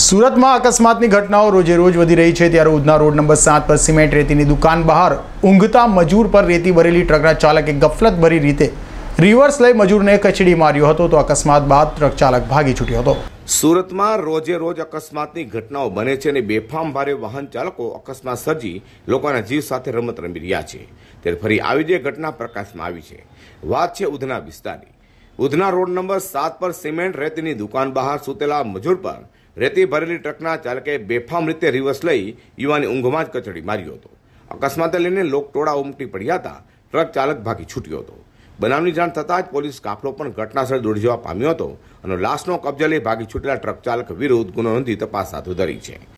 સુરતમાં અકસ્માતની ઘટનાઓ રોજે રોજ વધી રહી છે ત્યારે ઉધના રોડ નંબર સાત પર સિમેન્ટ રેતીની દુકાન બહાર ઊંઘતા મજૂર પર રેતી ભરેલી ટ્રકના ચાલકે ગફલત ભરી રીતે રિવર્સ લઈ મજૂરને કચડી માર્યો હતો તો અકસ્માત બાદ ટ્રક ચાલક ભાગી છૂટ્યો હતો સુરતમાં રોજે રોજ અકસ્માતની ઘટનાઓ બને છે અને બેફામ ભારે વાહન ચાલકો અકસ્માત સર્જી લોકોના જીવ સાથે રમત રમી રહ્યા છે ત્યારે ફરી આવી જ ઘટના પ્રકાશમાં આવી છે વાત છે ઉધના વિસ્તારની ઉધના રોડ નંબર સાત પર સિમેન્ટ રેતીની દુકાન બહાર સૂતેલા મજૂર પર રેતી ભરેલી ટ્રકના ચાલકે બેફામ રીતે રિવર્સ લઈ યુવાની ઊંઘમાં જ કચડી માર્યો હતો અકસ્માતે લઈને લોકટોળા ઉમટી પડ્યા હતા ટ્રક ચાલક ભાગી છૂટ્યો હતો બનાવની જાણ થતાં જ પોલીસ કાફલો પણ ઘટનાસ્થળે દોડી જવા પામ્યો હતો અને લાશનો કબજે લઈ ભાગી છૂટેલા ટ્રક ચાલક વિરુદ્ધ ગુનો નોંધી તપાસ હાથ ધરી છે